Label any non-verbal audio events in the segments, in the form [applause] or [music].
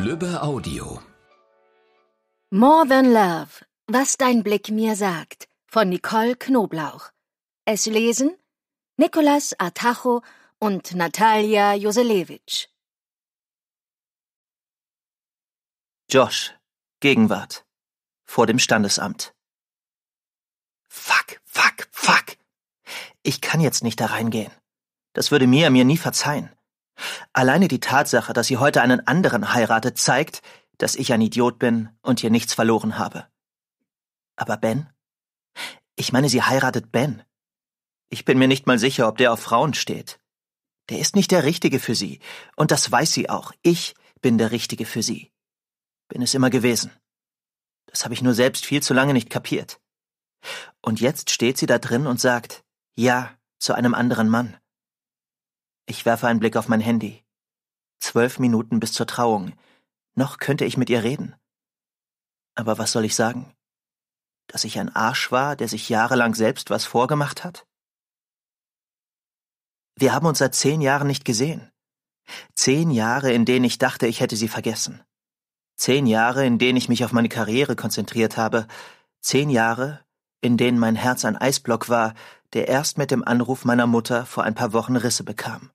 Lübbe Audio More Than Love, was dein Blick mir sagt, von Nicole Knoblauch. Es lesen Nicolas Atacho und Natalia Joselewitsch. Josh, Gegenwart. Vor dem Standesamt. Fuck, fuck, fuck. Ich kann jetzt nicht da reingehen. Das würde Mia mir nie verzeihen. Alleine die Tatsache, dass sie heute einen anderen heiratet, zeigt, dass ich ein Idiot bin und hier nichts verloren habe. Aber Ben? Ich meine, sie heiratet Ben. Ich bin mir nicht mal sicher, ob der auf Frauen steht. Der ist nicht der Richtige für sie. Und das weiß sie auch. Ich bin der Richtige für sie. Bin es immer gewesen. Das habe ich nur selbst viel zu lange nicht kapiert. Und jetzt steht sie da drin und sagt Ja zu einem anderen Mann. Ich werfe einen Blick auf mein Handy. Zwölf Minuten bis zur Trauung. Noch könnte ich mit ihr reden. Aber was soll ich sagen? Dass ich ein Arsch war, der sich jahrelang selbst was vorgemacht hat? Wir haben uns seit zehn Jahren nicht gesehen. Zehn Jahre, in denen ich dachte, ich hätte sie vergessen. Zehn Jahre, in denen ich mich auf meine Karriere konzentriert habe. Zehn Jahre, in denen mein Herz ein Eisblock war, der erst mit dem Anruf meiner Mutter vor ein paar Wochen Risse bekam.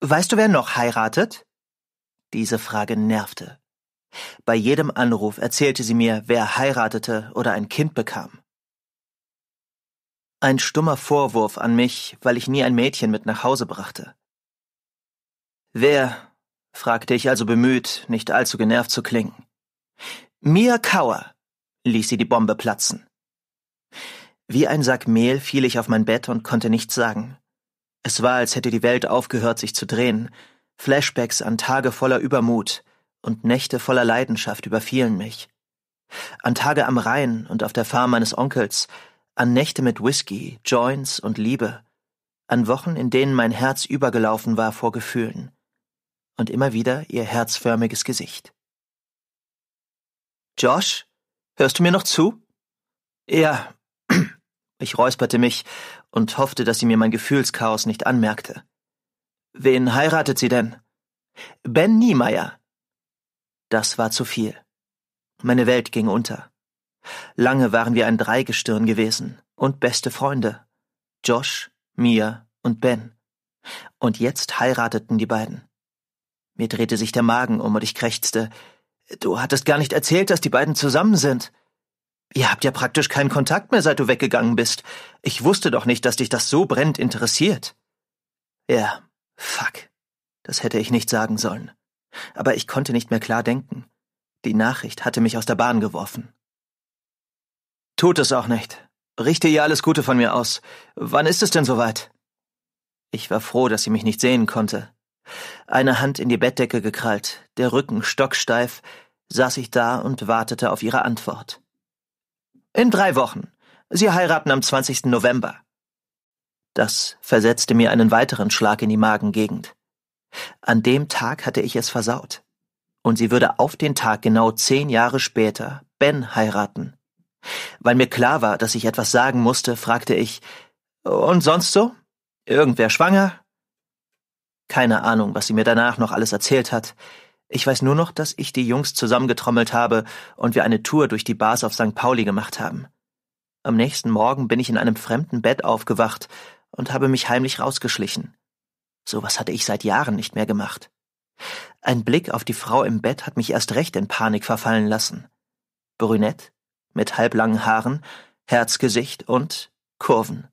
Weißt du, wer noch heiratet? Diese Frage nervte. Bei jedem Anruf erzählte sie mir, wer heiratete oder ein Kind bekam. Ein stummer Vorwurf an mich, weil ich nie ein Mädchen mit nach Hause brachte. Wer? fragte ich also bemüht, nicht allzu genervt zu klingen. Mia Kauer, ließ sie die Bombe platzen. Wie ein Sack Mehl fiel ich auf mein Bett und konnte nichts sagen. Es war, als hätte die Welt aufgehört, sich zu drehen. Flashbacks an Tage voller Übermut und Nächte voller Leidenschaft überfielen mich. An Tage am Rhein und auf der Farm meines Onkels, an Nächte mit Whisky, Joints und Liebe, an Wochen, in denen mein Herz übergelaufen war vor Gefühlen, und immer wieder ihr herzförmiges Gesicht. Josh, hörst du mir noch zu? Ja. [clears throat] Ich räusperte mich und hoffte, dass sie mir mein Gefühlschaos nicht anmerkte. Wen heiratet sie denn? Ben Niemeyer. Das war zu viel. Meine Welt ging unter. Lange waren wir ein Dreigestirn gewesen und beste Freunde. Josh, Mia und Ben. Und jetzt heirateten die beiden. Mir drehte sich der Magen um und ich krächzte. Du hattest gar nicht erzählt, dass die beiden zusammen sind. Ihr habt ja praktisch keinen Kontakt mehr, seit du weggegangen bist. Ich wusste doch nicht, dass dich das so brennend interessiert. Ja, fuck. Das hätte ich nicht sagen sollen. Aber ich konnte nicht mehr klar denken. Die Nachricht hatte mich aus der Bahn geworfen. Tut es auch nicht. Richte ihr alles Gute von mir aus. Wann ist es denn soweit? Ich war froh, dass sie mich nicht sehen konnte. Eine Hand in die Bettdecke gekrallt, der Rücken stocksteif, saß ich da und wartete auf ihre Antwort. In drei Wochen. Sie heiraten am 20. November. Das versetzte mir einen weiteren Schlag in die Magengegend. An dem Tag hatte ich es versaut. Und sie würde auf den Tag genau zehn Jahre später Ben heiraten. Weil mir klar war, dass ich etwas sagen musste, fragte ich, und sonst so? Irgendwer schwanger? Keine Ahnung, was sie mir danach noch alles erzählt hat. Ich weiß nur noch, dass ich die Jungs zusammengetrommelt habe und wir eine Tour durch die Bars auf St. Pauli gemacht haben. Am nächsten Morgen bin ich in einem fremden Bett aufgewacht und habe mich heimlich rausgeschlichen. Sowas hatte ich seit Jahren nicht mehr gemacht. Ein Blick auf die Frau im Bett hat mich erst recht in Panik verfallen lassen. Brünett, mit halblangen Haaren, Herzgesicht und Kurven.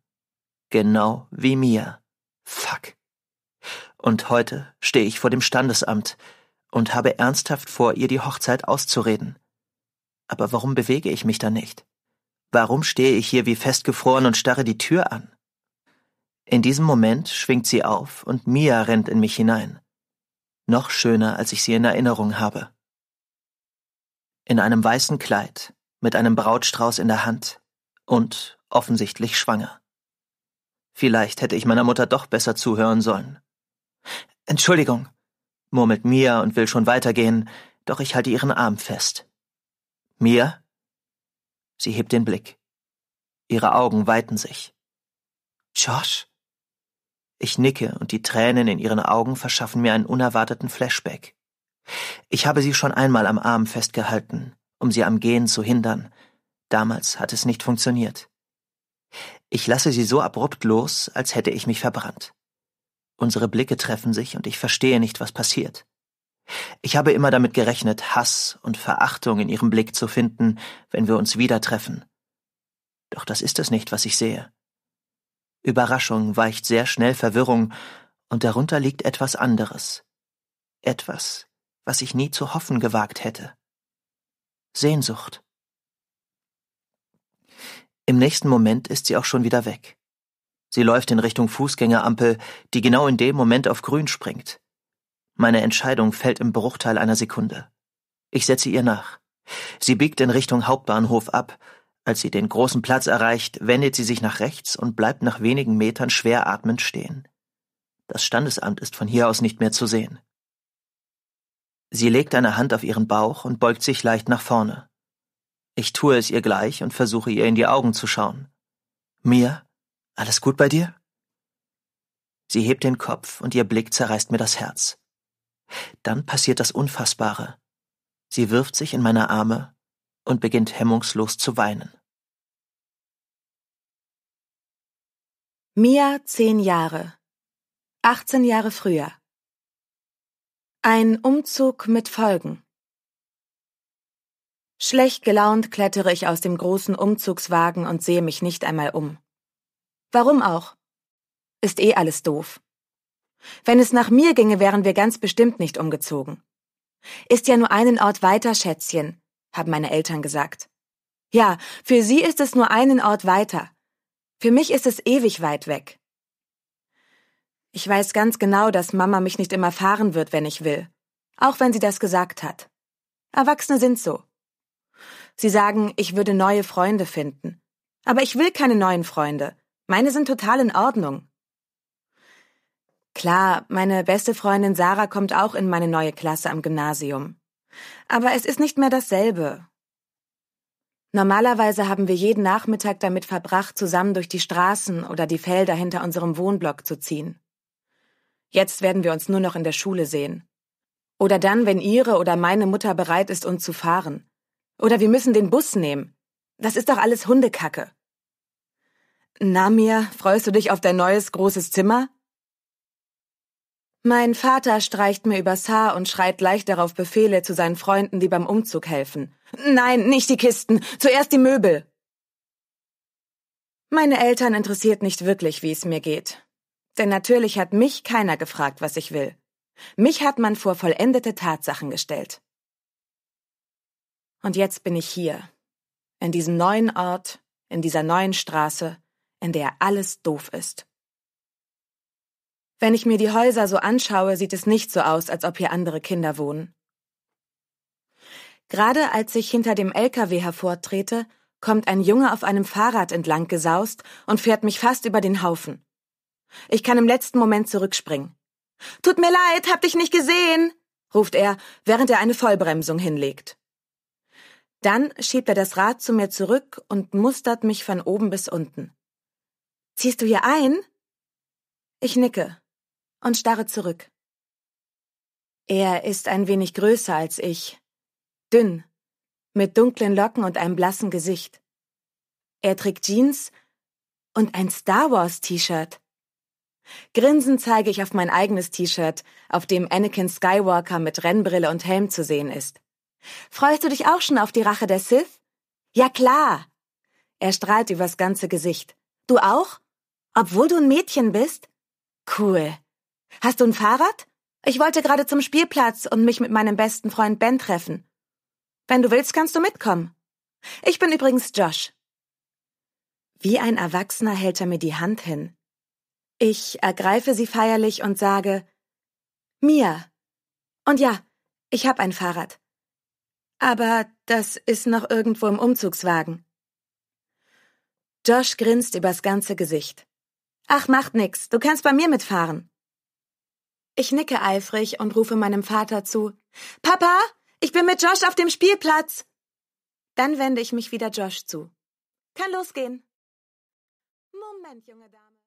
Genau wie mir. Fuck. Und heute stehe ich vor dem Standesamt und habe ernsthaft vor, ihr die Hochzeit auszureden. Aber warum bewege ich mich da nicht? Warum stehe ich hier wie festgefroren und starre die Tür an? In diesem Moment schwingt sie auf und Mia rennt in mich hinein. Noch schöner, als ich sie in Erinnerung habe. In einem weißen Kleid, mit einem Brautstrauß in der Hand und offensichtlich schwanger. Vielleicht hätte ich meiner Mutter doch besser zuhören sollen. Entschuldigung, murmelt Mia und will schon weitergehen, doch ich halte ihren Arm fest. Mia? Sie hebt den Blick. Ihre Augen weiten sich. Josh? Ich nicke und die Tränen in ihren Augen verschaffen mir einen unerwarteten Flashback. Ich habe sie schon einmal am Arm festgehalten, um sie am Gehen zu hindern. Damals hat es nicht funktioniert. Ich lasse sie so abrupt los, als hätte ich mich verbrannt. Unsere Blicke treffen sich und ich verstehe nicht, was passiert. Ich habe immer damit gerechnet, Hass und Verachtung in ihrem Blick zu finden, wenn wir uns wieder treffen. Doch das ist es nicht, was ich sehe. Überraschung weicht sehr schnell Verwirrung, und darunter liegt etwas anderes. Etwas, was ich nie zu hoffen gewagt hätte. Sehnsucht. Im nächsten Moment ist sie auch schon wieder weg. Sie läuft in Richtung Fußgängerampel, die genau in dem Moment auf grün springt. Meine Entscheidung fällt im Bruchteil einer Sekunde. Ich setze ihr nach. Sie biegt in Richtung Hauptbahnhof ab. Als sie den großen Platz erreicht, wendet sie sich nach rechts und bleibt nach wenigen Metern schwer atmend stehen. Das Standesamt ist von hier aus nicht mehr zu sehen. Sie legt eine Hand auf ihren Bauch und beugt sich leicht nach vorne. Ich tue es ihr gleich und versuche ihr in die Augen zu schauen. Mir alles gut bei dir? Sie hebt den Kopf und ihr Blick zerreißt mir das Herz. Dann passiert das Unfassbare. Sie wirft sich in meine Arme und beginnt hemmungslos zu weinen. Mia zehn Jahre. 18 Jahre früher. Ein Umzug mit Folgen. Schlecht gelaunt klettere ich aus dem großen Umzugswagen und sehe mich nicht einmal um. Warum auch? Ist eh alles doof. Wenn es nach mir ginge, wären wir ganz bestimmt nicht umgezogen. Ist ja nur einen Ort weiter, Schätzchen, haben meine Eltern gesagt. Ja, für sie ist es nur einen Ort weiter. Für mich ist es ewig weit weg. Ich weiß ganz genau, dass Mama mich nicht immer fahren wird, wenn ich will. Auch wenn sie das gesagt hat. Erwachsene sind so. Sie sagen, ich würde neue Freunde finden. Aber ich will keine neuen Freunde. Meine sind total in Ordnung. Klar, meine beste Freundin Sarah kommt auch in meine neue Klasse am Gymnasium. Aber es ist nicht mehr dasselbe. Normalerweise haben wir jeden Nachmittag damit verbracht, zusammen durch die Straßen oder die Felder hinter unserem Wohnblock zu ziehen. Jetzt werden wir uns nur noch in der Schule sehen. Oder dann, wenn ihre oder meine Mutter bereit ist, uns zu fahren. Oder wir müssen den Bus nehmen. Das ist doch alles Hundekacke. Na, Namir, freust du dich auf dein neues großes Zimmer? Mein Vater streicht mir übers Haar und schreit leicht darauf Befehle zu seinen Freunden, die beim Umzug helfen. Nein, nicht die Kisten, zuerst die Möbel. Meine Eltern interessiert nicht wirklich, wie es mir geht. Denn natürlich hat mich keiner gefragt, was ich will. Mich hat man vor vollendete Tatsachen gestellt. Und jetzt bin ich hier, in diesem neuen Ort, in dieser neuen Straße, in der alles doof ist. Wenn ich mir die Häuser so anschaue, sieht es nicht so aus, als ob hier andere Kinder wohnen. Gerade als ich hinter dem LKW hervortrete, kommt ein Junge auf einem Fahrrad entlang gesaust und fährt mich fast über den Haufen. Ich kann im letzten Moment zurückspringen. Tut mir leid, hab dich nicht gesehen, ruft er, während er eine Vollbremsung hinlegt. Dann schiebt er das Rad zu mir zurück und mustert mich von oben bis unten. Ziehst du hier ein? Ich nicke und starre zurück. Er ist ein wenig größer als ich, dünn, mit dunklen Locken und einem blassen Gesicht. Er trägt Jeans und ein Star Wars T-Shirt. Grinsend zeige ich auf mein eigenes T-Shirt, auf dem Anakin Skywalker mit Rennbrille und Helm zu sehen ist. Freust du dich auch schon auf die Rache der Sith? Ja klar. Er strahlt übers ganze Gesicht. Du auch? Obwohl du ein Mädchen bist? Cool. Hast du ein Fahrrad? Ich wollte gerade zum Spielplatz und mich mit meinem besten Freund Ben treffen. Wenn du willst, kannst du mitkommen. Ich bin übrigens Josh. Wie ein Erwachsener hält er mir die Hand hin. Ich ergreife sie feierlich und sage Mia. Und ja, ich hab ein Fahrrad. Aber das ist noch irgendwo im Umzugswagen. Josh grinst übers ganze Gesicht. Ach, macht nix, du kannst bei mir mitfahren. Ich nicke eifrig und rufe meinem Vater zu. Papa, ich bin mit Josh auf dem Spielplatz. Dann wende ich mich wieder Josh zu. Kann losgehen. Moment, junge Dame.